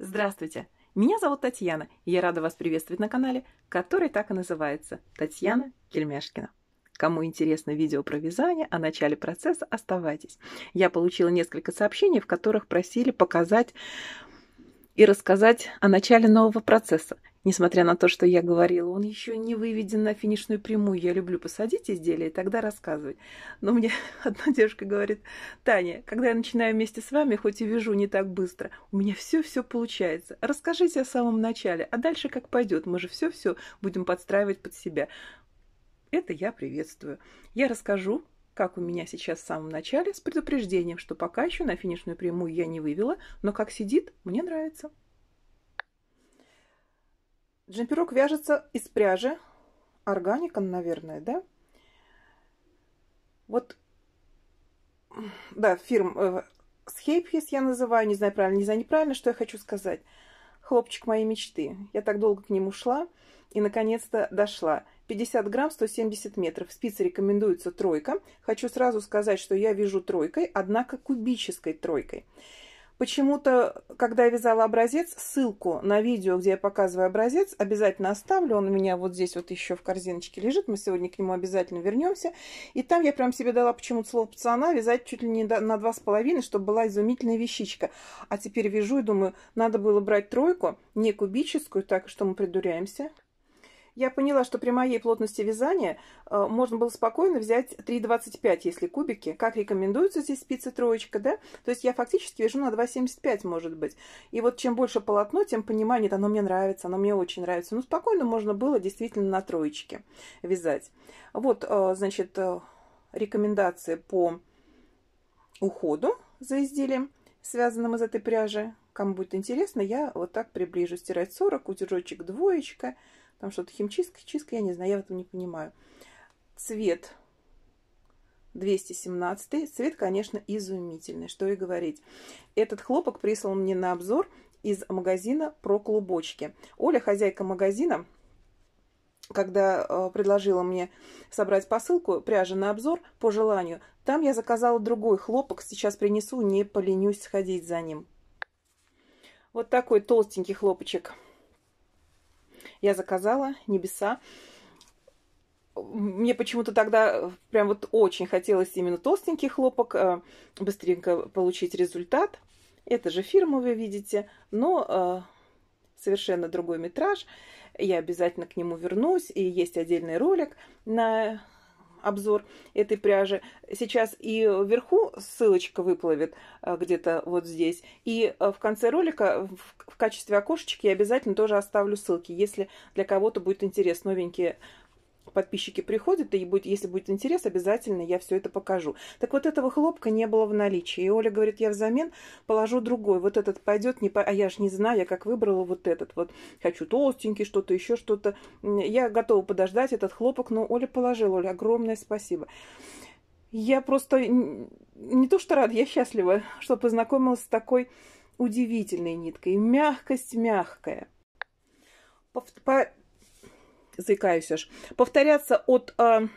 Здравствуйте! Меня зовут Татьяна, и я рада вас приветствовать на канале, который так и называется «Татьяна Кельмяшкина». Кому интересно видео про вязание о начале процесса, оставайтесь. Я получила несколько сообщений, в которых просили показать и рассказать о начале нового процесса. Несмотря на то, что я говорила, он еще не выведен на финишную прямую. Я люблю посадить изделие и тогда рассказывать. Но мне одна девушка говорит, Таня, когда я начинаю вместе с вами, хоть и вяжу не так быстро, у меня все-все получается. Расскажите о самом начале, а дальше как пойдет. Мы же все-все будем подстраивать под себя. Это я приветствую. Я расскажу как у меня сейчас в самом начале, с предупреждением, что пока еще на финишную прямую я не вывела, но как сидит, мне нравится. Джемперок вяжется из пряжи, органика, наверное, да? Вот, да, фирм э, я называю, не знаю правильно, не знаю неправильно, что я хочу сказать. Хлопчик моей мечты. Я так долго к нему шла и, наконец-то, дошла. 50 грамм 170 метров. Спицы рекомендуется тройка. Хочу сразу сказать, что я вяжу тройкой, однако кубической тройкой. Почему-то, когда я вязала образец, ссылку на видео, где я показываю образец, обязательно оставлю. Он у меня вот здесь вот еще в корзиночке лежит. Мы сегодня к нему обязательно вернемся. И там я прям себе дала почему-то слово пацана вязать чуть ли не на два с половиной, чтобы была изумительная вещичка. А теперь вяжу и думаю, надо было брать тройку, не кубическую, так что мы придуряемся я поняла, что при моей плотности вязания э, можно было спокойно взять 3,25, если кубики, как рекомендуется здесь спицы троечка, да, то есть я фактически вяжу на 2,75, может быть. И вот чем больше полотно, тем понимание, нет, оно мне нравится, оно мне очень нравится. Ну, спокойно можно было действительно на троечке вязать. Вот, э, значит, э, рекомендации по уходу за изделием, связанным из этой пряжи. Кому будет интересно, я вот так приближу. Стирать 40, утюжочек двоечка – там что-то химчистка, чистка, я не знаю, я в этом не понимаю. Цвет 217. Цвет, конечно, изумительный, что и говорить. Этот хлопок прислал мне на обзор из магазина про клубочки. Оля, хозяйка магазина, когда э, предложила мне собрать посылку, пряжи на обзор по желанию, там я заказала другой хлопок, сейчас принесу, не поленюсь сходить за ним. Вот такой толстенький хлопочек я заказала «Небеса». Мне почему-то тогда э, прям вот очень хотелось именно толстенький хлопок, э, быстренько получить результат. Это же фирма, вы видите, но э, совершенно другой метраж. Я обязательно к нему вернусь, и есть отдельный ролик на обзор этой пряжи. Сейчас и вверху ссылочка выплывет э, где-то вот здесь. И э, в конце ролика в качестве окошечки я обязательно тоже оставлю ссылки, если для кого-то будет интересно новенькие подписчики приходят, и будет, если будет интерес, обязательно я все это покажу. Так вот этого хлопка не было в наличии. И Оля говорит, я взамен положу другой. Вот этот пойдет, не по... а я же не знаю, я как выбрала вот этот. Вот хочу толстенький, что-то еще, что-то. Я готова подождать этот хлопок, но Оля положила. Оля, огромное спасибо. Я просто не то что рада, я счастлива, что познакомилась с такой удивительной ниткой. Мягкость мягкая. По, по, заикаюсь аж, повторяться от э,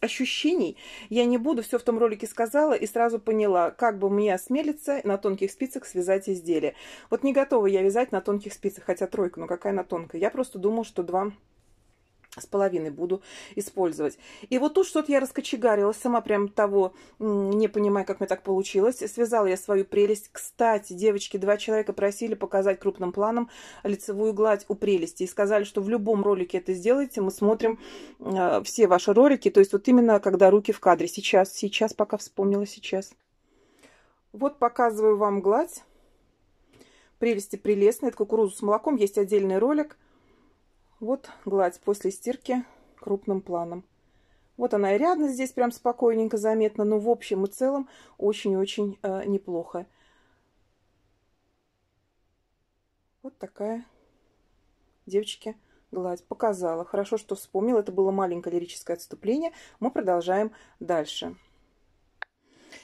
ощущений я не буду. Все в том ролике сказала и сразу поняла, как бы мне осмелиться на тонких спицах связать изделие. Вот не готова я вязать на тонких спицах, хотя тройка, но ну какая она тонкая. Я просто думала, что два с половиной буду использовать. И вот тут что-то я раскочегарилась, сама прям того, не понимая, как мне так получилось. Связала я свою прелесть. Кстати, девочки, два человека просили показать крупным планом лицевую гладь у прелести. И сказали, что в любом ролике это сделайте. Мы смотрим э, все ваши ролики. То есть вот именно, когда руки в кадре. Сейчас, сейчас, пока вспомнила, сейчас. Вот показываю вам гладь. Прелести прелестные. Это кукурузу с молоком. Есть отдельный ролик. Вот гладь после стирки крупным планом. Вот она и рядно здесь прям спокойненько заметно, но в общем и целом очень-очень э, неплохо. Вот такая, девочки, гладь. Показала. Хорошо, что вспомнил. Это было маленькое лирическое отступление. Мы продолжаем дальше.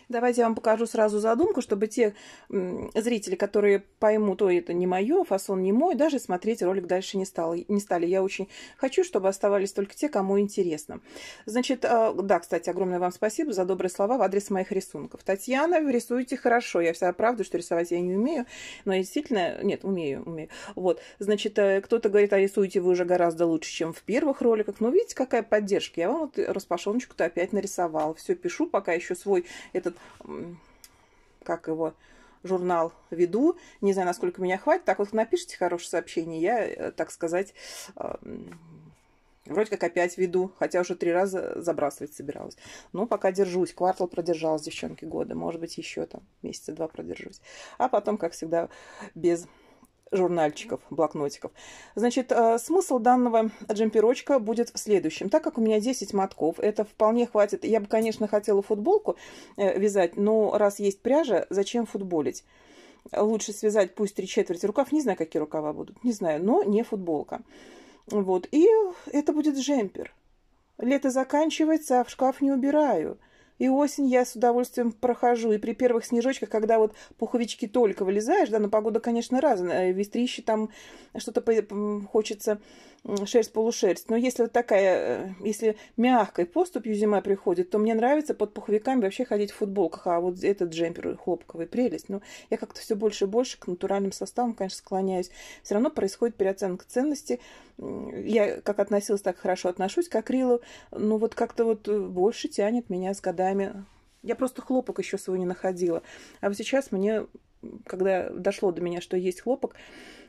Давайте я вам покажу сразу задумку, чтобы те зрители, которые поймут, ой, это не мое, фасон не мой, даже смотреть ролик дальше не, стало, не стали. Я очень хочу, чтобы оставались только те, кому интересно. Значит, э, да, кстати, огромное вам спасибо за добрые слова в адрес моих рисунков. Татьяна, вы рисуете хорошо. Я вся правда, что рисовать я не умею, но действительно, нет, умею, умею. Вот, значит, э, кто-то говорит, а рисуете вы уже гораздо лучше, чем в первых роликах. Ну, видите, какая поддержка. Я вам вот распашоночку-то опять нарисовала. Все пишу, пока еще свой этот как его, журнал веду. Не знаю, насколько меня хватит. Так вот, напишите хорошее сообщение, я, э, так сказать, э, вроде как опять веду, хотя уже три раза забрасывать собиралась. Но ну, пока держусь. Квартал продержалась, девчонки, года. Может быть, еще там месяца два продержусь. А потом, как всегда, без журнальчиков, блокнотиков. Значит, э, смысл данного джемперочка будет в следующем. Так как у меня 10 мотков, это вполне хватит. Я бы, конечно, хотела футболку э, вязать, но раз есть пряжа, зачем футболить? Лучше связать пусть три четверти рукав. Не знаю, какие рукава будут, не знаю, но не футболка. Вот, и это будет джемпер. Лето заканчивается, а в шкаф не убираю – и осень я с удовольствием прохожу. И при первых снежочках, когда вот пуховички только вылезаешь, да, но ну, погода, конечно, разная. Э, Вестрища там что-то хочется шерсть-полушерсть. Но если вот такая, э, если мягкой поступью зима приходит, то мне нравится под пуховиками вообще ходить в футболках, а вот этот джемпер хлопковый, прелесть. Но я как-то все больше и больше к натуральным составам, конечно, склоняюсь. Все равно происходит переоценка ценности. Я как относилась, так хорошо отношусь к акрилу, но вот как-то вот э, больше тянет меня с годами. Я просто хлопок еще свой не находила. А вот сейчас мне, когда дошло до меня, что есть хлопок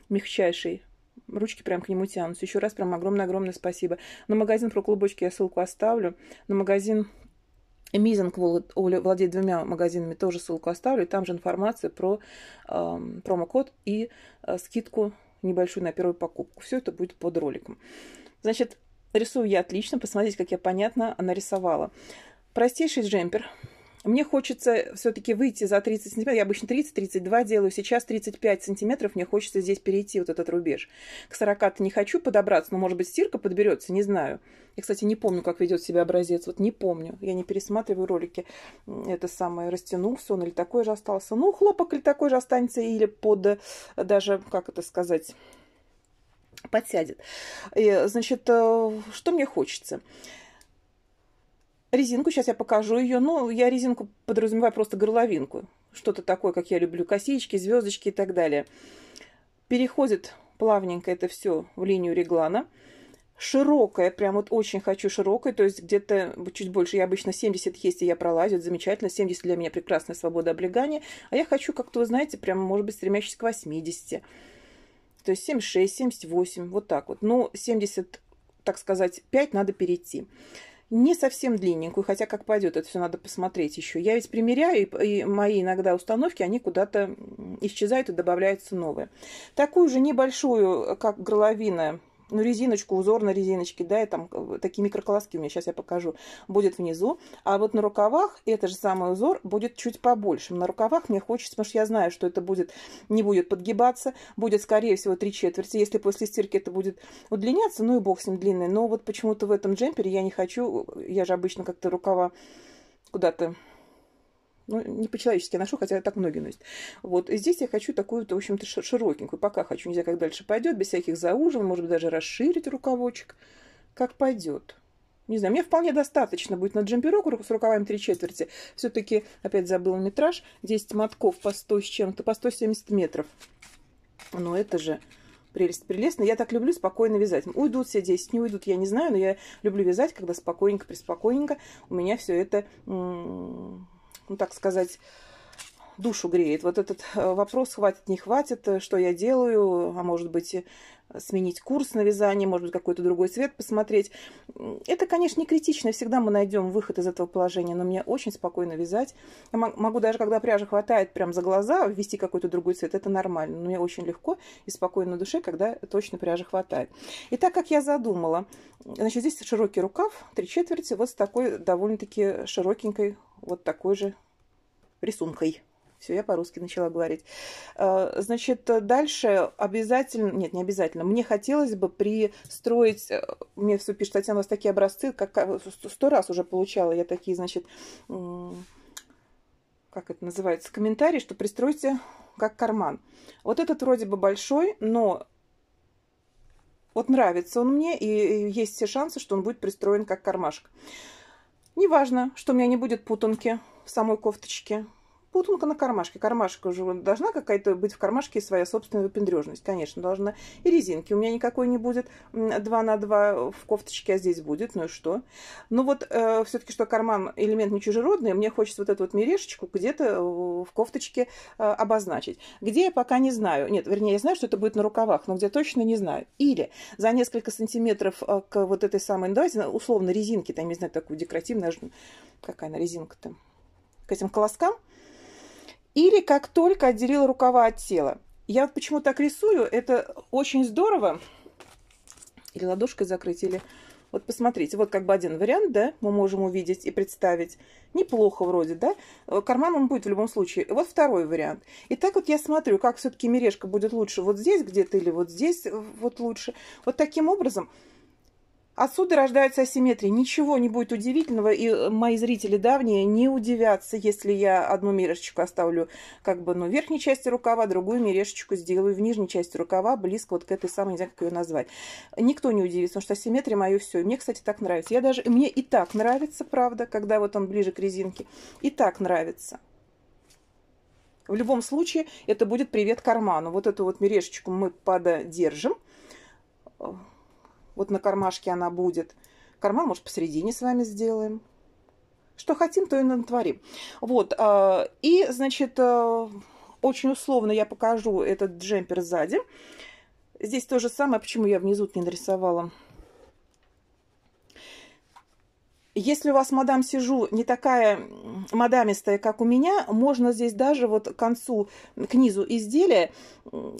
мягчайший, Ручки прям к нему тянутся. Еще раз прям огромное-огромное спасибо. На магазин про клубочки я ссылку оставлю. На магазин Мизинг владеет двумя магазинами, тоже ссылку оставлю. Там же информация про э, промокод и э, скидку небольшую на первую покупку. Все это будет под роликом. Значит, рисую я отлично. Посмотрите, как я понятно нарисовала. Простейший джемпер мне хочется все-таки выйти за 30 сантиметров. Я обычно 30-32 делаю, сейчас 35 сантиметров. Мне хочется здесь перейти вот этот рубеж. К 40 не хочу подобраться, но, может быть, стирка подберется, не знаю. Я, кстати, не помню, как ведет себя образец. Вот не помню. Я не пересматриваю ролики. Это самое, растянулся он или такой же остался. Ну, хлопок или такой же останется, или под э, даже, как это сказать, подсядет. И, значит, э, что мне хочется? резинку. Сейчас я покажу ее. Ну, я резинку подразумеваю просто горловинку. Что-то такое, как я люблю. Косички, звездочки и так далее. Переходит плавненько это все в линию реглана. Широкая, прям вот очень хочу широкой, то есть где-то чуть больше, я обычно 70 есть, и я пролазит замечательно, 70 для меня прекрасная свобода облегания, а я хочу как-то, вы знаете, прям, может быть, стремящийся к 80, то есть 76, 78, вот так вот. Ну, 70, так сказать, 5 надо перейти не совсем длинненькую, хотя как пойдет, это все надо посмотреть еще. Я ведь примеряю, и мои иногда установки, они куда-то исчезают и добавляются новые. Такую же небольшую, как горловина, ну, резиночку, узор на резиночке, да, и там э, такие микроколоски у меня, сейчас я покажу, будет внизу. А вот на рукавах этот же самый узор будет чуть побольше. На рукавах мне хочется, потому что я знаю, что это будет, не будет подгибаться, будет, скорее всего, три четверти. Если после стирки это будет удлиняться, ну и бог с ним длинный. Но вот почему-то в этом джемпере я не хочу, э, я же обычно как-то рукава куда-то ну, не по-человечески я ношу, хотя так многие носят. Вот, и здесь я хочу такую в общем-то, широкенькую, пока хочу, нельзя, как дальше пойдет, без всяких заужин, может быть, даже расширить рукавочек, как пойдет. Не знаю, мне вполне достаточно будет на джемперок с рукавами три четверти. Все-таки, опять забыл метраж, 10 мотков по 100 с чем-то, по 170 метров. Но это же прелесть прелестно. Я так люблю спокойно вязать. Уйдут все 10, не уйдут, я не знаю, но я люблю вязать, когда спокойненько, приспокойненько у меня все это ну так сказать, душу греет. Вот этот э, вопрос, хватит, не хватит, э, что я делаю, а может быть, э, сменить курс на вязание, может быть, какой-то другой цвет посмотреть. Это, конечно, не критично, всегда мы найдем выход из этого положения, но мне очень спокойно вязать. Я могу даже, когда пряжа хватает прям за глаза, ввести какой-то другой цвет, это нормально, но мне очень легко и спокойно на душе, когда точно пряжи хватает. И так как я задумала, значит, здесь широкий рукав, три четверти, вот с такой довольно-таки широкенькой вот такой же рисункой. Все, я по-русски начала говорить. А, значит, дальше обязательно, нет, не обязательно, мне хотелось бы пристроить, э, мне все пишет, Татьяна, у вас такие образцы, как а, сто раз уже получала я такие, значит, как это называется, комментарии, что пристройте как карман. Вот этот вроде бы большой, но вот нравится он мне, и есть все шансы, что он будет пристроен как кармашек. Неважно, что у меня не будет путанки в самой кофточке путанка на кармашке. Кармашка уже должна какая-то быть в кармашке своя собственная выпендрежность, конечно, должна. И резинки у меня никакой не будет. два на два в кофточке, а здесь будет, ну и что? Ну вот э, все-таки, что карман элемент не чужеродный, мне хочется вот эту вот мережечку где-то э, в кофточке э, обозначить. Где я пока не знаю. Нет, вернее, я знаю, что это будет на рукавах, но где точно не знаю. Или за несколько сантиметров э, к вот этой самой, давайте условно резинки, там, не знаю, такую декоративную, какая она резинка там, к этим колоскам – или как только отделила рукава от тела. Я почему так рисую, это очень здорово. Или ладошкой закрыть, или... Вот посмотрите, вот как бы один вариант, да, мы можем увидеть и представить. Неплохо вроде, да? Э, карман он будет в любом случае. вот второй вариант. И так вот я смотрю, как все-таки мережка будет лучше вот здесь где-то или вот здесь э, вот лучше. Вот таким образом Отсюда рождаются асимметрии. Ничего не будет удивительного, и э, мои зрители давние не удивятся, если я одну мережечку оставлю как бы, ну, в верхней части рукава, другую мережечку сделаю в нижней части рукава, близко вот к этой самой, не знаю, как ее назвать. Никто не удивится, потому что асимметрия мое все. мне, кстати, так нравится. Я даже, мне и так нравится, правда, когда вот он ближе к резинке. И так нравится. В любом случае, это будет привет карману. Вот эту вот мережечку мы пододержим. Вот на кармашке она будет. Карман, может, посередине с вами сделаем. Что хотим, то и натворим. Вот. А, и, значит, а, очень условно я покажу этот джемпер сзади. Здесь то же самое, почему я внизу не нарисовала Если у вас мадам сижу не такая мадамистая, как у меня, можно здесь даже вот к концу, к низу изделия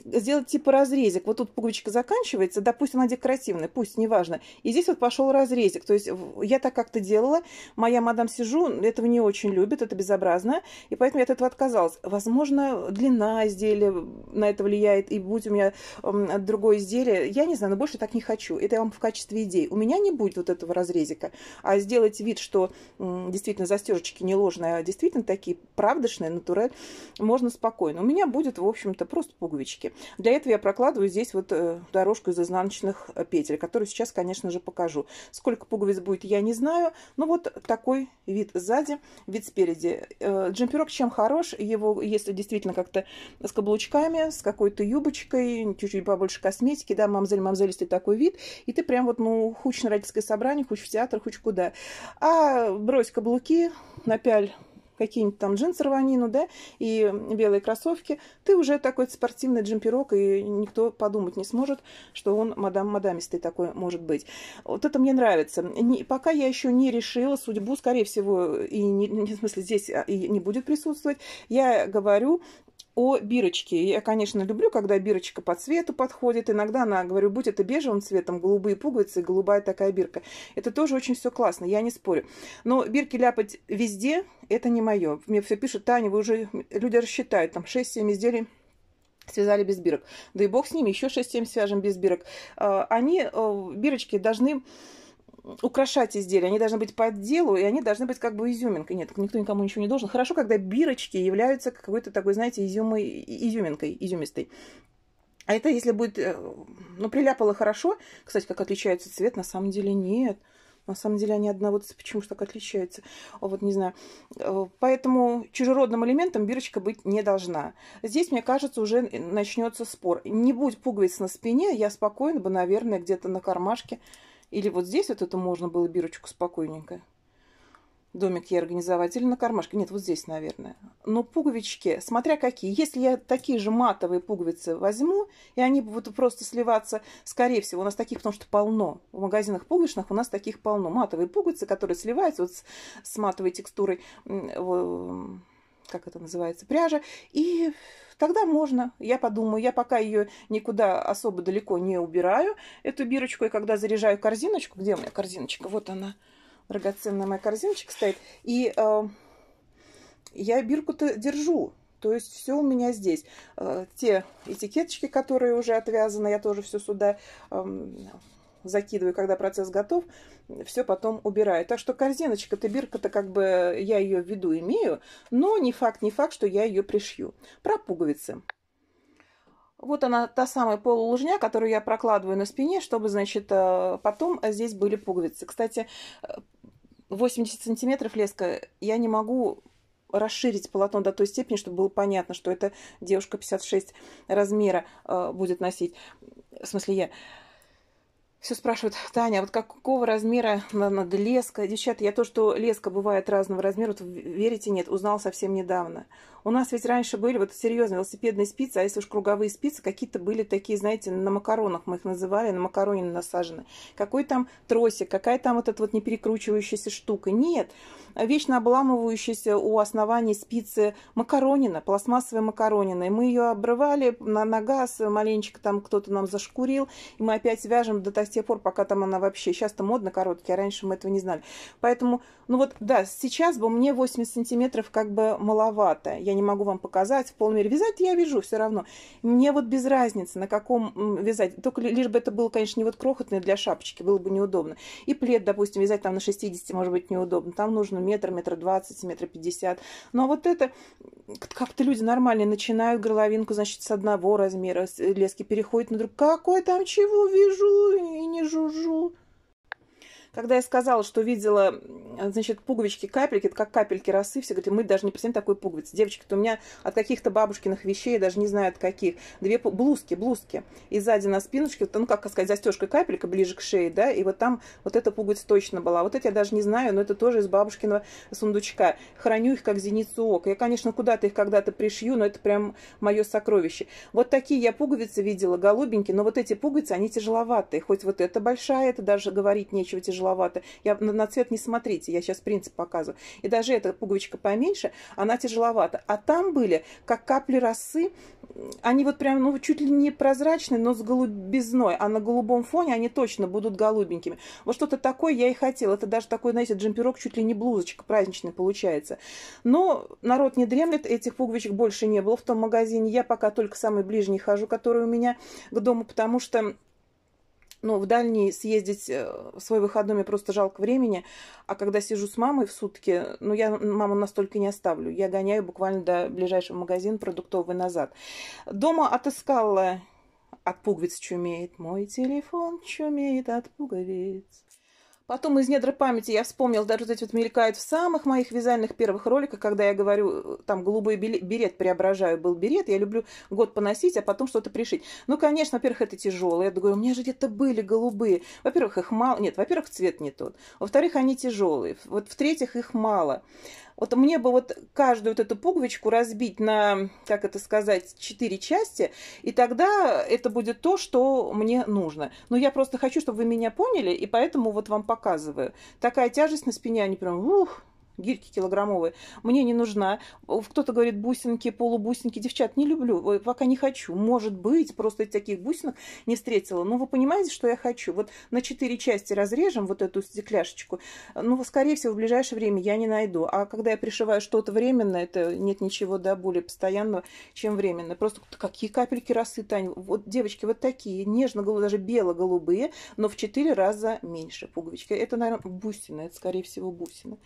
сделать типа разрезик. Вот тут пуговичка заканчивается, допустим, она декоративная, пусть, неважно. И здесь вот пошел разрезик. То есть я так как-то делала, моя мадам сижу этого не очень любит, это безобразно, и поэтому я от этого отказалась. Возможно, длина изделия на это влияет, и будь у меня другое изделие, я не знаю, но больше так не хочу. Это я вам в качестве идей. У меня не будет вот этого разрезика, а сделать делать вид, что действительно застежечки не ложные, а действительно такие правдочные, натураль, можно спокойно. У меня будет, в общем-то, просто пуговички. Для этого я прокладываю здесь вот э, дорожку из изнаночных э, петель, которую сейчас, конечно же, покажу. Сколько пуговиц будет, я не знаю, но вот такой вид сзади, вид спереди. Э, джемперок чем хорош? Его, если действительно как-то с каблучками, с какой-то юбочкой, чуть-чуть побольше косметики, да, мамзель, мамзель, если такой вид, и ты прям вот, ну, хочешь на родительское собрание, хочешь в театр, хочешь куда. А брось каблуки, напяль какие-нибудь там джинсы рванину, да, и белые кроссовки, ты уже такой спортивный джемперок, и никто подумать не сможет, что он мадам-мадамистый такой может быть. Вот это мне нравится. Не, пока я еще не решила судьбу, скорее всего, и не, не, в смысле здесь а, и не будет присутствовать, я говорю о бирочке. Я, конечно, люблю, когда бирочка по цвету подходит. Иногда она, говорю, будь это бежевым цветом, голубые пуговицы, голубая такая бирка. Это тоже очень все классно, я не спорю. Но бирки ляпать везде, это не мое. Мне все пишут, Таня, вы уже, люди рассчитают, там 6-7 изделий связали без бирок. Да и бог с ними, еще 6-7 свяжем без бирок. А, они, э, бирочки, должны украшать изделия. Они должны быть по отделу, и они должны быть как бы изюминкой. Нет, никто никому ничего не должен. Хорошо, когда бирочки являются какой-то такой, знаете, изюмой, изюминкой, изюмистой. А это если будет, э, ну, приляпало хорошо. Кстати, как отличается цвет, на самом деле нет. На самом деле они одного цвета почему же так отличаются? А вот не знаю. Э, поэтому чужеродным элементом бирочка быть не должна. Здесь, мне кажется, уже начнется спор. Не будь пуговиц на спине, я спокойно бы, наверное, где-то на кармашке или вот здесь вот это можно было бирочку спокойненько. Домик я организовать. Или на кармашке. Нет, вот здесь, наверное. Но пуговички, смотря какие. Если я такие же матовые пуговицы возьму, и они будут просто сливаться, скорее всего, у нас таких, потому что полно. В магазинах пуговичных у нас таких полно. Матовые пуговицы, которые сливаются вот с, с матовой текстурой как это называется, пряжа. И тогда можно, я подумаю, я пока ее никуда особо далеко не убираю, эту бирочку, и когда заряжаю корзиночку, где у меня корзиночка? Вот она, драгоценная моя корзиночка стоит. И э, я бирку-то держу, то есть все у меня здесь. Э, те этикеточки, которые уже отвязаны, я тоже все сюда... Э, закидываю, когда процесс готов, все потом убираю. Так что корзиночка, бирка то как бы я ее в виду имею, но не факт, не факт, что я ее пришью. Про пуговицы. Вот она, та самая полулужня, которую я прокладываю на спине, чтобы, значит, э, потом здесь были пуговицы. Кстати, 80 э, сантиметров леска я не могу расширить полотно до той степени, чтобы было понятно, что эта девушка 56 размера э, будет носить. В смысле, я все спрашивают, Таня, а вот какого размера надо леска? Девчата, я то, что леска бывает разного размера, вот верите, нет, узнал совсем недавно. У нас ведь раньше были, вот серьезные велосипедные спицы, а если уж круговые спицы, какие-то были такие, знаете, на макаронах мы их называли, на макароне насажены. Какой там тросик, какая там вот эта вот неперекручивающаяся штука. Нет, вечно обламывающаяся у основания спицы макаронина, пластмассовая макаронина. И мы ее обрывали на, на газ, маленечко там кто-то нам зашкурил, и мы опять вяжем до с тех пор, пока там она вообще... Сейчас-то модно короткие, а раньше мы этого не знали. Поэтому, ну вот, да, сейчас бы мне 80 сантиметров как бы маловато. Я не могу вам показать в полмере Вязать я вяжу все равно. Мне вот без разницы, на каком вязать. Только лишь бы это было, конечно, не вот крохотное для шапочки, было бы неудобно. И плед, допустим, вязать там на 60, может быть, неудобно. Там нужно метр, метр двадцать, метр пятьдесят. Но вот это как-то люди нормально начинают горловинку, значит, с одного размера э, лески переходят на друг. Какой там чего вижу? и не жужжу. Когда я сказала, что видела, значит, пуговички капельки, это как капельки росы, все говорят, мы даже не представляем такой пуговицы. Девочки, то у меня от каких-то бабушкиных вещей, я даже не знаю от каких, две блузки, блузки. И сзади на спиночке, ну, как сказать, застежка капелька ближе к шее, да, и вот там вот эта пуговица точно была. Вот эти я даже не знаю, но это тоже из бабушкиного сундучка. Храню их как зеницу ока. Я, конечно, куда-то их когда-то пришью, но это прям мое сокровище. Вот такие я пуговицы видела, голубенькие, но вот эти пуговицы, они тяжеловатые. Хоть вот эта большая, это даже говорить нечего тяжеловатая тяжеловато. Я на, на цвет не смотрите, я сейчас принцип показываю. И даже эта пуговичка поменьше, она тяжеловата. А там были, как капли росы, они вот прям, ну, чуть ли не прозрачные, но с голубизной. А на голубом фоне они точно будут голубенькими. Вот что-то такое я и хотела. Это даже такой, знаете, джемперок, чуть ли не блузочка праздничная получается. Но народ не дремлет, этих пуговичек больше не было в том магазине. Я пока только самый ближний хожу, который у меня к дому, потому что ну, в дальний съездить э, в свой выходной мне просто жалко времени, а когда сижу с мамой в сутки, ну, я маму настолько не оставлю, я гоняю буквально до ближайшего магазина продуктовый назад. Дома отыскала от пуговиц чумеет, мой телефон чумеет от пуговиц. Потом из недр памяти я вспомнил, даже вот эти вот мелькают в самых моих вязальных первых роликах, когда я говорю, э, там голубой берет преображаю, был берет, я люблю год поносить, а потом что-то пришить. Ну, конечно, во-первых, это тяжело. Я говорю, у меня же где-то были голубые. Во-первых, их мало. Нет, во-первых, цвет не тот. Во-вторых, они тяжелые. Вот в-третьих, их мало. Вот мне бы вот каждую вот эту пуговичку разбить на, как это сказать, четыре части, и тогда это будет то, что мне нужно. Но я просто хочу, чтобы вы меня поняли, и поэтому вот вам показываю. Такая тяжесть на спине, они прям, ух, гирьки килограммовые, мне не нужна. Кто-то говорит бусинки, полубусинки. Девчат, не люблю, пока не хочу. Может быть, просто таких бусинок не встретила. Но вы понимаете, что я хочу? Вот на четыре части разрежем вот эту стекляшечку. Ну, скорее всего, в ближайшее время я не найду. А когда я пришиваю что-то временное, это нет ничего да, более постоянного, чем временное Просто какие капельки росы, Тань. Вот, девочки, вот такие, нежно-голубые, даже бело-голубые, но в четыре раза меньше пуговички. Это, наверное, бусины, это, скорее всего, бусины.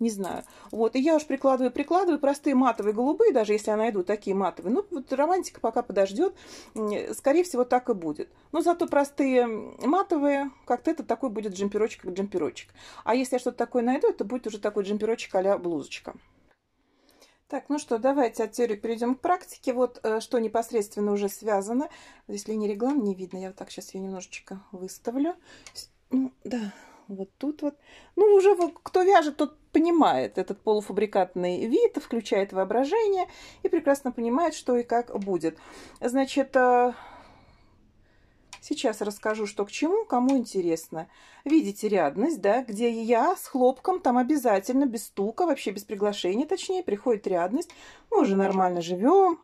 Не знаю. Вот, и я уж прикладываю, прикладываю, простые матовые голубые, даже если я найду такие матовые. Ну, вот романтика пока подождет, скорее всего, так и будет. Но зато простые матовые, как-то это такой будет джемперочек, как джемперочек. А если я что-то такое найду, это будет уже такой джемперочек а блузочка. Так, ну что, давайте от теории перейдем к практике. Вот э, что непосредственно уже связано. Здесь линия реглан не видно. Я вот так сейчас ее немножечко выставлю. Ну, да, вот тут вот. Ну, уже кто вяжет, тот понимает этот полуфабрикатный вид, включает воображение и прекрасно понимает, что и как будет. Значит, э, Сейчас расскажу, что к чему, кому интересно. Видите рядность, да, где я с хлопком, там обязательно без стука, вообще без приглашения, точнее, приходит рядность. Мы уже нормально живем,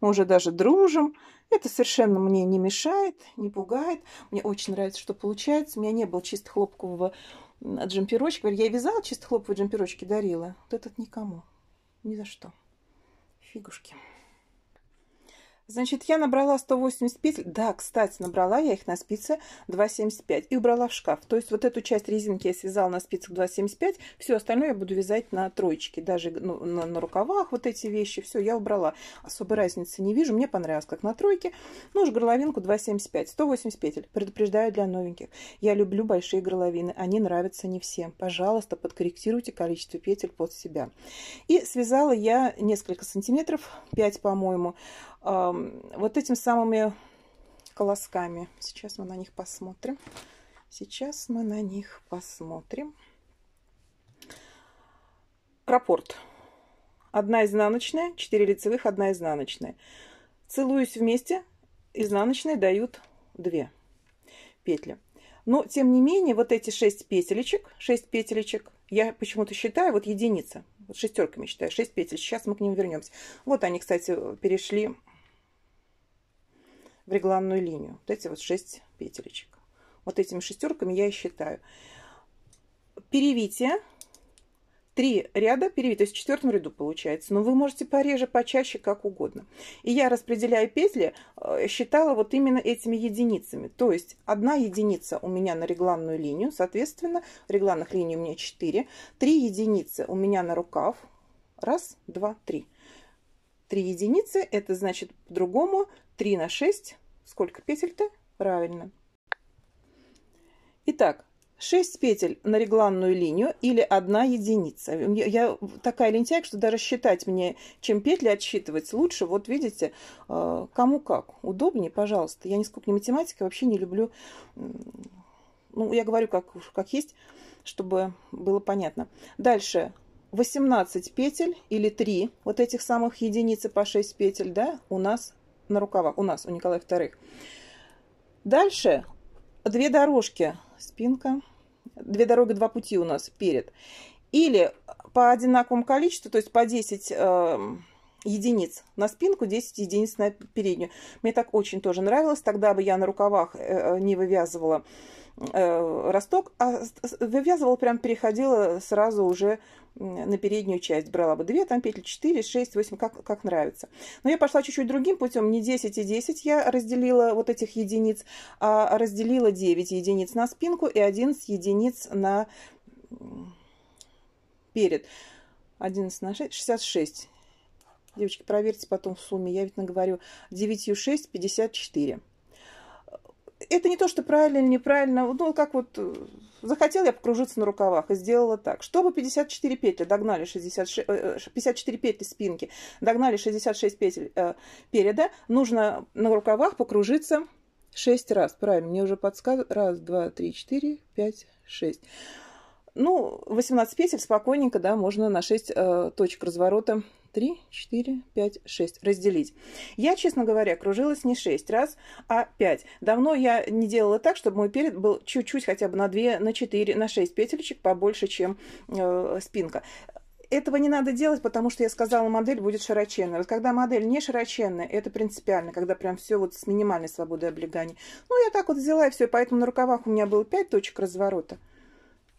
мы уже даже дружим. Это совершенно мне не мешает, не пугает. Мне очень нравится, что получается. У меня не было чисто хлопкового джемперочек. Я вязала чисто хлоповые джемперочки, дарила. Вот этот никому. Ни за что. Фигушки. Значит, я набрала 180 петель. Да, кстати, набрала я их на спице 2,75 и убрала в шкаф. То есть вот эту часть резинки я связала на спицах 2,75. Все остальное я буду вязать на троечке. Даже ну, на, на рукавах вот эти вещи. Все, я убрала. Особой разницы не вижу. Мне понравилось, как на тройке. Ну уж горловинку 2,75. 180 петель. Предупреждаю для новеньких. Я люблю большие горловины. Они нравятся не всем. Пожалуйста, подкорректируйте количество петель под себя. И связала я несколько сантиметров, 5, по-моему, вот этим самыми колосками. Сейчас мы на них посмотрим. Сейчас мы на них посмотрим. Крапорт. Одна изнаночная, 4 лицевых, одна изнаночная. Целуюсь вместе, изнаночные дают 2 петли. Но, тем не менее, вот эти 6 петелечек, 6 петелечек, я почему-то считаю, вот единица, вот шестерками считаю, 6 петель. Сейчас мы к ним вернемся. Вот они, кстати, перешли в регланную линию. Вот эти вот 6 петелечек. Вот этими шестерками я и считаю. Перевитие три ряда перевить, то есть в четвертом ряду получается, но вы можете пореже, почаще, как угодно. И я, распределяя петли, э, считала вот именно этими единицами. То есть одна единица у меня на регланную линию, соответственно, регланных линий у меня 4, три единицы у меня на рукав, раз, два, три. три единицы, это значит по-другому 3 на 6, Сколько петель-то? Правильно. Итак, 6 петель на регланную линию или одна единица. Я такая лентяйка, что даже считать мне, чем петли отсчитывать, лучше. Вот видите, э, кому как. Удобнее, пожалуйста. Я нисколько не математика, вообще не люблю... Ну, я говорю, как, как есть, чтобы было понятно. Дальше 18 петель или 3 вот этих самых единицы по 6 петель, да, у нас на рукавах у нас, у Николая II. Дальше две дорожки, спинка, две дороги, два пути у нас перед. Или по одинаковому количеству, то есть по 10 эм, единиц на спинку, 10 единиц на переднюю. Мне так очень тоже нравилось. Тогда бы я на рукавах э, э не вывязывала э, Э, росток, а вывязывала прям переходила сразу уже на переднюю часть. Брала бы 2, там петли 4, 6, 8, как, как нравится. Но я пошла чуть-чуть другим путем. Не 10 и 10 я разделила вот этих единиц, а разделила 9 единиц на спинку и 11 единиц на перед. 11 на 6, 66. Девочки, проверьте потом в сумме. Я ведь наговорю 9 6, 54 это не то, что правильно или неправильно. Ну, как вот э, захотел я покружиться на рукавах и сделала так. Чтобы 54 петли догнали 66, 54 э, э, петли спинки, догнали 66 петель э, переда, нужно на рукавах покружиться 6 раз. Правильно, мне уже подсказывают. Раз, два, три, четыре, пять, шесть. Ну, 18 петель спокойненько, да, можно на 6 э, точек разворота. 3, 4, 5, 6. Разделить. Я, честно говоря, кружилась не 6 раз, а 5. Давно я не делала так, чтобы мой перед был чуть-чуть хотя бы на 2, на 4, на 6 петельчик побольше, чем э, спинка этого не надо делать, потому что я сказала, модель будет широченная. Вот когда модель не широченная, это принципиально, когда прям все вот с минимальной свободой облегания. Ну, я так вот взяла и все, поэтому на рукавах у меня было 5 точек разворота.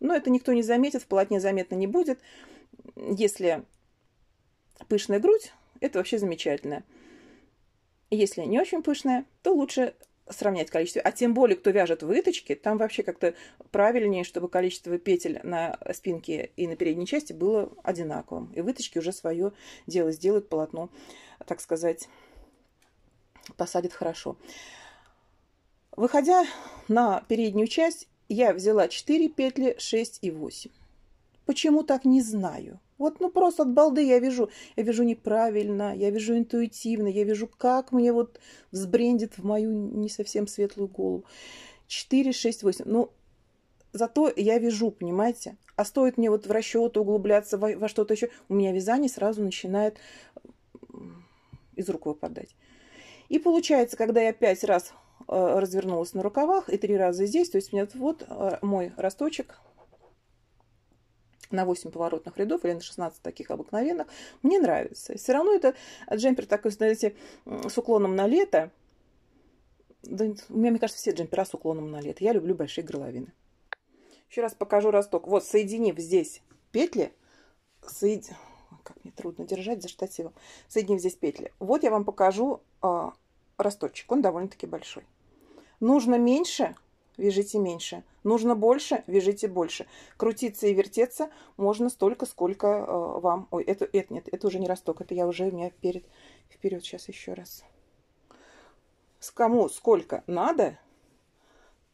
Но это никто не заметит, в полотне заметно не будет. Если пышная грудь, это вообще замечательно. Если не очень пышная, то лучше сравнять количество. А тем более, кто вяжет выточки, там вообще как-то правильнее, чтобы количество петель на спинке и на передней части было одинаковым. И выточки уже свое дело сделают полотно, так сказать, посадят хорошо. Выходя на переднюю часть, я взяла 4 петли, 6 и 8. Почему так, не знаю. Вот, ну, просто от балды я вижу. Я вижу неправильно, я вижу интуитивно, я вижу, как мне вот взбрендит в мою не совсем светлую голову. 4, 6, 8. Ну, зато я вижу, понимаете? А стоит мне вот в расчет углубляться во, во что-то еще, у меня вязание сразу начинает из рук выпадать. И получается, когда я пять раз Э, развернулась на рукавах и три раза здесь. То есть у меня вот э, мой росточек на 8 поворотных рядов или на 16 таких обыкновенных. Мне нравится. Все равно это джемпер такой, знаете, с уклоном на лето. Да, у меня, мне кажется, все джемпера с уклоном на лето. Я люблю большие горловины. Еще раз покажу росток. Вот, соединив здесь петли, соед... как мне трудно держать за штативом, соединив здесь петли. Вот я вам покажу э, росточек. Он довольно-таки большой. Нужно меньше – вяжите меньше. Нужно больше – вяжите больше. Крутиться и вертеться можно столько, сколько э, вам... Ой, это, это нет, это уже не росток, это я уже у меня перед, вперед. Сейчас еще раз. С кому сколько надо,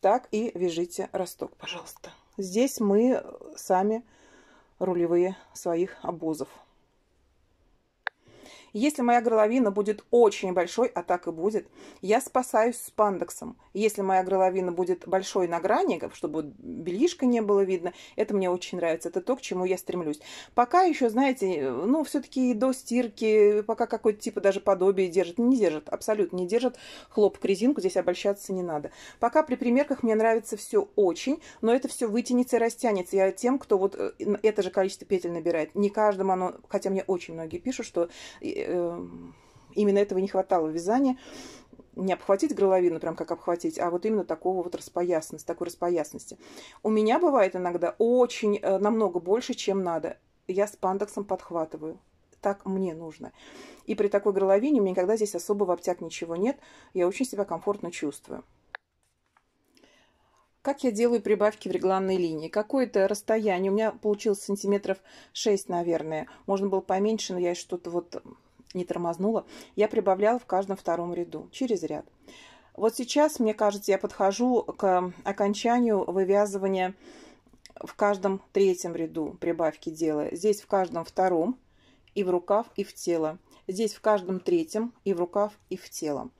так и вяжите росток, пожалуйста. Здесь мы сами рулевые своих обозов. Если моя горловина будет очень большой, а так и будет, я спасаюсь с пандексом. Если моя горловина будет большой на грани, чтобы бельишка не было видно, это мне очень нравится. Это то, к чему я стремлюсь. Пока еще, знаете, ну, все-таки до стирки, пока какой-то типа даже подобие держит. Не держит, абсолютно не держит хлопок резинку, здесь обольщаться не надо. Пока при примерках мне нравится все очень, но это все вытянется и растянется. Я тем, кто вот э, это же количество петель набирает, не каждому оно, хотя мне очень многие пишут, что э, Эм, именно этого не хватало в вязании. Не обхватить горловину, прям как обхватить, а вот именно такого вот распоясности, такой распоясности. У меня бывает иногда очень, э, намного больше, чем надо. Я с пандексом подхватываю так мне нужно. И при такой горловине у меня никогда здесь особо в обтяг ничего нет. Я очень себя комфортно чувствую. Как я делаю прибавки в регланной линии? Какое-то расстояние. У меня получилось сантиметров 6, наверное. Можно было поменьше, но я что-то вот не тормознула, я прибавляла в каждом втором ряду, через ряд. Вот сейчас, мне кажется, я подхожу к окончанию вывязывания в каждом третьем ряду прибавки делая. Здесь в каждом втором и в рукав, и в тело. Здесь в каждом третьем и в рукав, и в тело.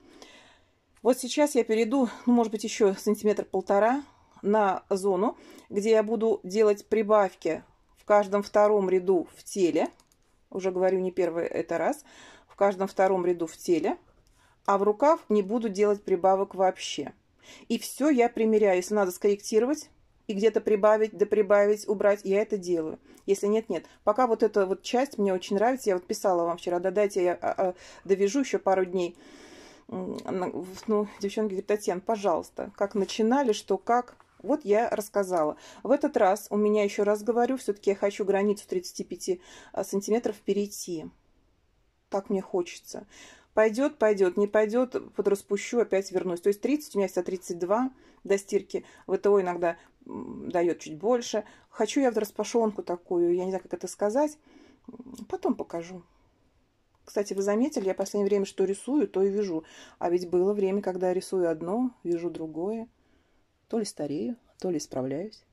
Вот сейчас я перейду, ну, может быть, еще сантиметр-полтора на зону, где я буду делать прибавки в каждом втором ряду в теле – уже говорю не первый это раз, в каждом втором ряду в теле, а в рукав не буду делать прибавок вообще. И все я примеряю, если надо скорректировать, и где-то прибавить, доприбавить, убрать, я это делаю. Если нет, нет. Пока вот эта вот часть мне очень нравится. Я вот писала вам вчера, да дайте я а, а, довяжу еще пару дней. Ну, девчонки говорят, Татьяна, пожалуйста, как начинали, что как. Вот я рассказала. В этот раз, у меня еще раз говорю, все-таки я хочу границу 35 а, сантиметров перейти. Так мне хочется. Пойдет, пойдет, не пойдет, подраспущу, опять вернусь. То есть 30, у меня всегда 32 до стирки. ВТО иногда дает чуть больше. Хочу я в распашонку такую, я не знаю, как это сказать. Потом покажу. Кстати, вы заметили, я в последнее время что рисую, то и вижу. А ведь было время, когда я рисую одно, вижу другое. То ли старею, то ли справляюсь.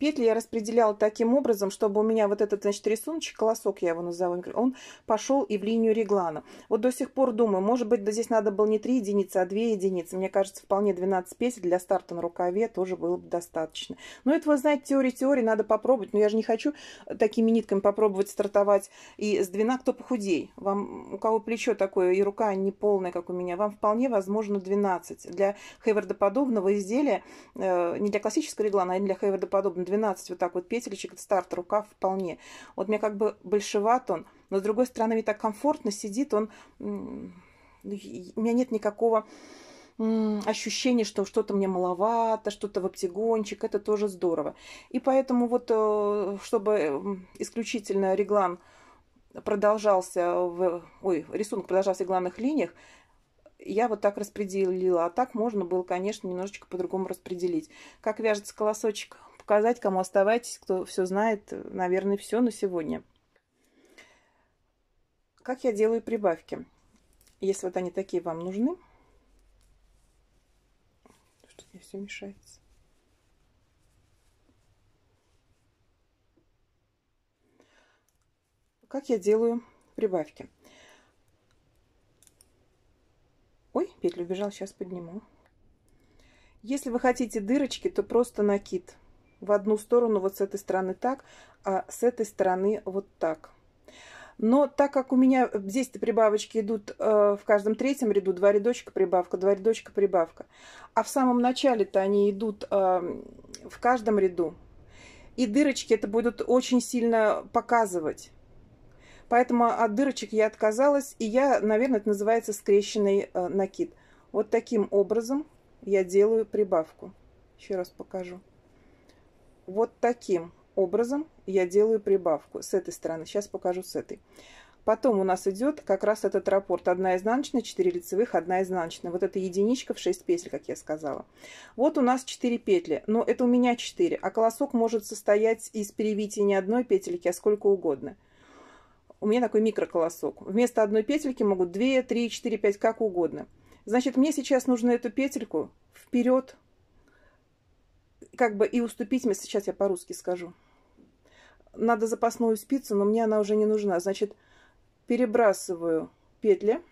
Петли я распределяла таким образом, чтобы у меня вот этот, значит, рисуночек, колосок я его назову, он пошел и в линию реглана. Вот до сих пор думаю, может быть, да здесь надо было не 3 единицы, а 2 единицы. Мне кажется, вполне 12 петель для старта на рукаве тоже было бы достаточно. Но это, вы знаете, теория теории, надо попробовать. Но я же не хочу такими нитками попробовать стартовать. И с двина кто похудей. Вам, у кого плечо такое и рука не полная, как у меня, вам вполне возможно 12. Для хейвардоподобного изделия, э, не для классического реглана, а для хейвардоподобного 12 вот так вот петелечек, старт, рукав вполне. Вот мне как бы большеват он, но с другой стороны мне так комфортно сидит, он... У меня нет никакого ощущение, что что-то мне маловато, что-то в оптигончик, это тоже здорово. И поэтому вот, э, чтобы исключительно реглан продолжался, в, ой, рисунок продолжался в главных линиях, я вот так распределила. А так можно было, конечно, немножечко по-другому распределить. Как вяжется колосочек показать, кому оставайтесь, кто все знает, наверное, все на сегодня. Как я делаю прибавки? Если вот они такие вам нужны. Что-то мне все мешается. Как я делаю прибавки? Ой, петлю убежал, сейчас подниму. Если вы хотите дырочки, то просто накид в одну сторону вот с этой стороны так, а с этой стороны вот так. Но так как у меня здесь прибавочки идут э, в каждом третьем ряду, два рядочка прибавка, два рядочка прибавка, а в самом начале-то они идут э, в каждом ряду, и дырочки это будут очень сильно показывать. Поэтому от дырочек я отказалась, и я, наверное, это называется скрещенный э, накид. Вот таким образом я делаю прибавку. Еще раз покажу. Вот таким образом я делаю прибавку с этой стороны. Сейчас покажу с этой. Потом у нас идет как раз этот раппорт. Одна изнаночная, 4 лицевых, одна изнаночная. Вот это единичка в 6 петель, как я сказала. Вот у нас 4 петли, но это у меня 4. А колосок может состоять из перевития не одной петельки, а сколько угодно. У меня такой микроколосок. Вместо одной петельки могут 2, 3, 4, 5, как угодно. Значит, мне сейчас нужно эту петельку вперед как бы и уступить, место сейчас я по-русски скажу. Надо запасную спицу, но мне она уже не нужна. Значит, перебрасываю петли.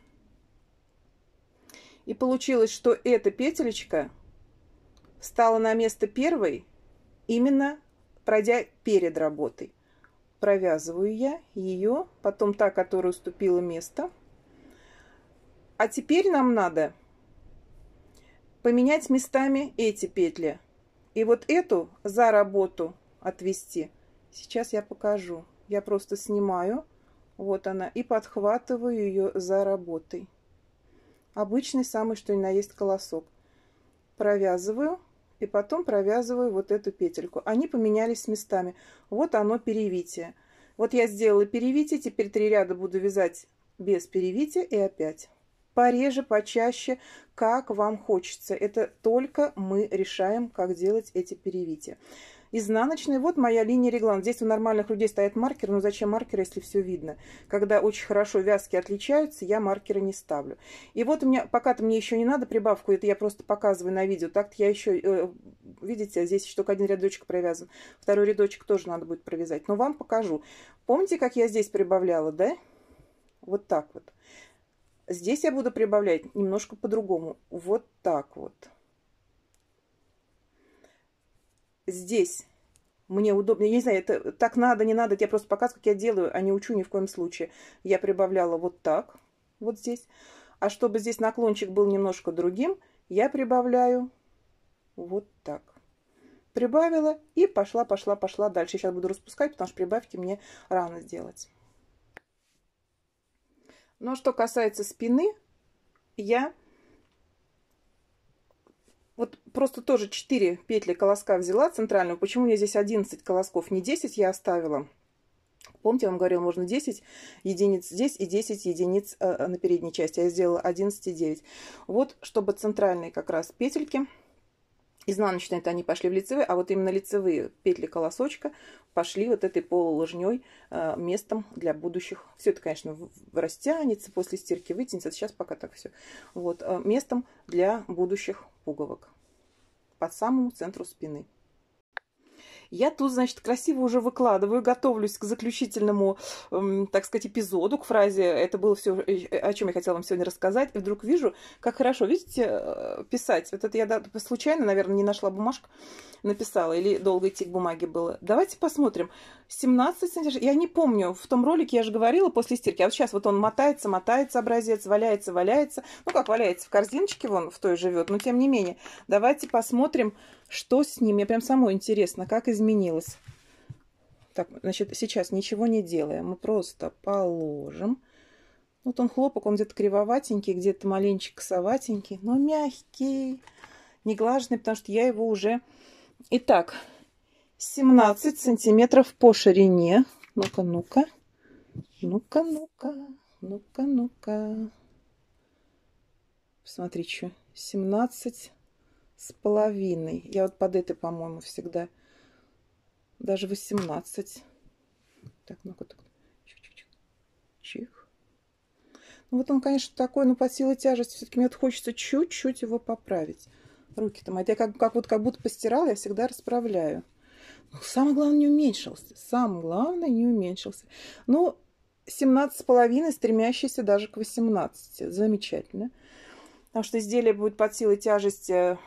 И получилось, что эта петелечка стала на место первой, именно пройдя перед работой. Провязываю я ее, потом та, которая уступила место. А теперь нам надо поменять местами эти петли. И вот эту за работу отвести. Сейчас я покажу. Я просто снимаю. Вот она. И подхватываю ее за работой. Обычный самый что ни на есть колосок. Провязываю. И потом провязываю вот эту петельку. Они поменялись местами. Вот оно перевитие. Вот я сделала перевитие. Теперь три ряда буду вязать без перевития и опять пореже, почаще, как вам хочется. Это только мы решаем, как делать эти перевития. Изнаночный, вот моя линия реглан. Здесь у нормальных людей стоит маркер, но зачем маркер, если все видно? Когда очень хорошо вязки отличаются, я маркеры не ставлю. И вот у меня, пока-то мне еще не надо прибавку, это я просто показываю на видео. Так-то я еще, э, видите, здесь еще только один рядочек провязан. Второй рядочек тоже надо будет провязать. Но вам покажу. Помните, как я здесь прибавляла, да? Вот так вот. Здесь я буду прибавлять немножко по-другому. Вот так вот. Здесь мне удобно. Я не знаю, это так надо, не надо. Я просто показываю, как я делаю, а не учу ни в коем случае. Я прибавляла вот так, вот здесь. А чтобы здесь наклончик был немножко другим, я прибавляю вот так. Прибавила и пошла, пошла, пошла дальше. Сейчас буду распускать, потому что прибавки мне рано сделать. Но что касается спины, я вот просто тоже 4 петли колоска взяла центральную. Почему у меня здесь 11 колосков, не 10 я оставила? Помните, я вам говорила, можно 10 единиц здесь и 10 единиц э, э, на передней части. Я сделала 11 и 9. Вот, чтобы центральные как раз петельки изнаночные это они пошли в лицевые, а вот именно лицевые петли колосочка пошли вот этой полуложней э, местом для будущих. Все это, конечно, растянется после стирки, вытянется. Сейчас пока так все. Вот, э, местом для будущих пуговок по самому центру спины. Я тут, значит, красиво уже выкладываю, готовлюсь к заключительному, эм, так сказать, эпизоду, к фразе «это было все, э, о чем я хотела вам сегодня рассказать». И вдруг вижу, как хорошо, видите, э, писать. Вот это я случайно, наверное, не нашла бумажку, написала, или долго идти к бумаге было. Давайте посмотрим. 17 сантиметров. Я не помню, в том ролике я же говорила после стирки. А вот сейчас вот он мотается, мотается образец, валяется, валяется. Ну, как валяется, в корзиночке вон в той живет, но тем не менее. Давайте посмотрим, что с ним. Мне прям самой интересно, как изменилось. Так, значит, сейчас ничего не делаем. Мы просто положим. Вот он хлопок, он где-то кривоватенький, где-то маленечко косоватенький, но мягкий, не неглажный, потому что я его уже... Итак, 17 сантиметров по ширине. Ну-ка, ну-ка. Ну-ка, ну-ка. Ну-ка, ну-ка. Посмотри, что. 17 с половиной. Я вот под этой, по-моему, всегда даже 18. Так, ну-ка, так. Чих, чих, Ну, вот он, конечно, такой, но ну, по силе тяжести все-таки мне вот хочется чуть-чуть его поправить. Руки-то мои. Я как, как, вот, как будто постирала, я всегда расправляю. Но самое главное, не уменьшился. Самое главное, не уменьшился. Ну, 17,5, стремящийся даже к 18. Замечательно. Потому что изделие будет под силой тяжести.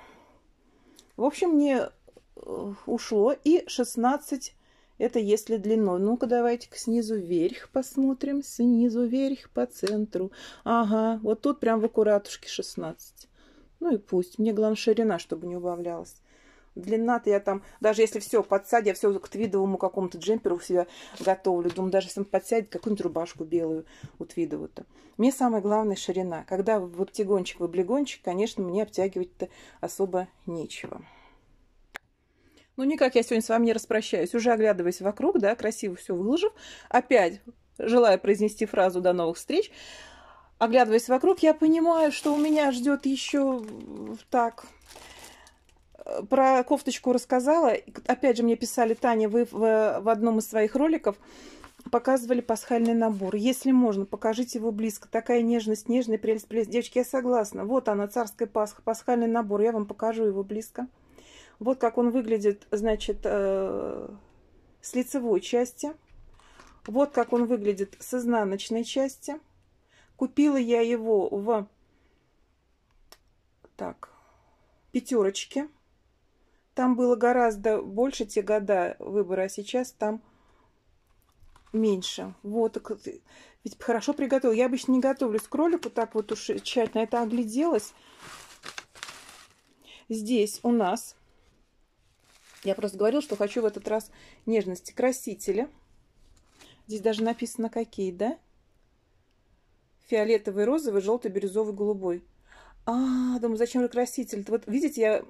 В общем, мне э, ушло. И 16 это если длиной. Ну-ка, давайте-ка снизу вверх посмотрим. Снизу вверх по центру. Ага, вот тут прям в аккуратушке 16. Ну и пусть. Мне главное ширина, чтобы не убавлялась. Длина-то я там, даже если все подсядет, я все к твидовому какому-то джемперу себя готовлю. Думаю, даже если подсядет, какую-нибудь рубашку белую у твидового-то. Мне самое главное ширина. Когда в обтягончик в облегончик, конечно, мне обтягивать-то особо нечего. Ну, никак я сегодня с вами не распрощаюсь. Уже оглядываясь вокруг, да, красиво все выложив, опять желая произнести фразу «до новых встреч», оглядываясь вокруг, я понимаю, что у меня ждет еще так про кофточку рассказала. Опять же, мне писали, Таня, вы в, в одном из своих роликов показывали пасхальный набор. Если можно, покажите его близко. Такая нежность, нежная прелесть, прелесть. Девочки, я согласна. Вот она, царская Пасха, пасхальный набор. Я вам покажу его близко. Вот как он выглядит, значит, э, с лицевой части. Вот как он выглядит с изнаночной части. Купила я его в... Так, пятерочке там было гораздо больше те года выбора, а сейчас там меньше. Вот, ведь хорошо приготовил. Я обычно не готовлюсь к ролику так вот уж тщательно это огляделась. Здесь у нас, я просто говорил, что хочу в этот раз нежности красителя. Здесь даже написано какие, да? Фиолетовый, розовый, желтый, бирюзовый, голубой. А, думаю, зачем же краситель? Вот видите, я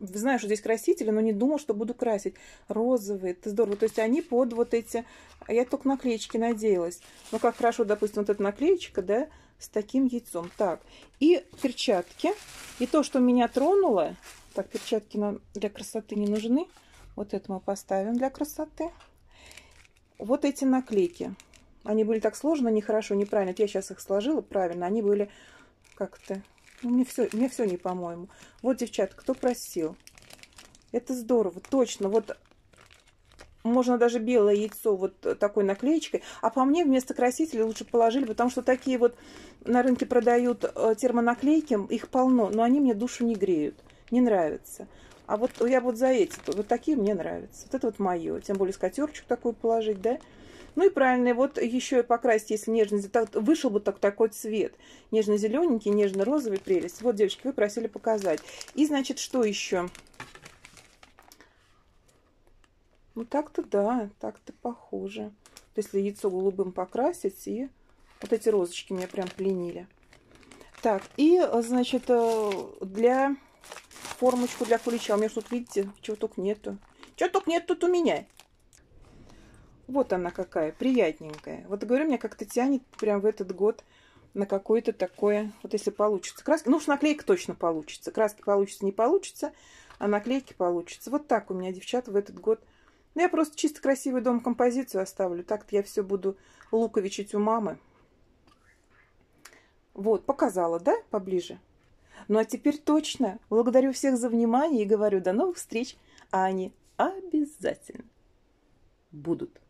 знаю, что здесь красители, но не думал, что буду красить. Розовые, это здорово. То есть они под вот эти... Я только наклеечки надеялась. Ну, как хорошо, допустим, вот эта наклеечка, да, с таким яйцом. Так, и перчатки. И то, что меня тронуло... Так, перчатки нам для красоты не нужны. Вот это мы поставим для красоты. Вот эти наклейки. Они были так сложно, нехорошо, неправильно. Это я сейчас их сложила правильно. Они были как-то ну, мне все, мне все не по-моему. Вот, девчат, кто просил. Это здорово, точно. Вот можно даже белое яйцо вот такой наклеечкой. А по мне вместо красителя лучше положили, потому что такие вот на рынке продают э, термонаклейки, их полно, но они мне душу не греют, не нравятся. А вот я вот за эти, вот такие мне нравятся. Вот это вот мое. Тем более скатерчик такой положить, да? Ну и правильно, вот еще и покрасить, если нежно так, вышел бы так, такой цвет. Нежно-зелененький, нежно-розовый, прелесть. Вот, девочки, вы просили показать. И, значит, что еще? Ну, так-то да, так-то похоже. То есть, если яйцо голубым покрасить, и вот эти розочки меня прям пленили. Так, и, значит, э, для формочку для кулича. У меня что тут, видите, чего только нету. Чего только нет тут у меня. Вот она какая, приятненькая. Вот говорю, меня как-то тянет прям в этот год на какое-то такое, вот если получится. Краски, ну уж наклейка точно получится. Краски получится, не получится, а наклейки получится. Вот так у меня, девчата, в этот год. Ну, я просто чисто красивый дом композицию оставлю. Так-то я все буду луковичить у мамы. Вот, показала, да, поближе? Ну, а теперь точно. Благодарю всех за внимание и говорю до новых встреч. А они обязательно будут.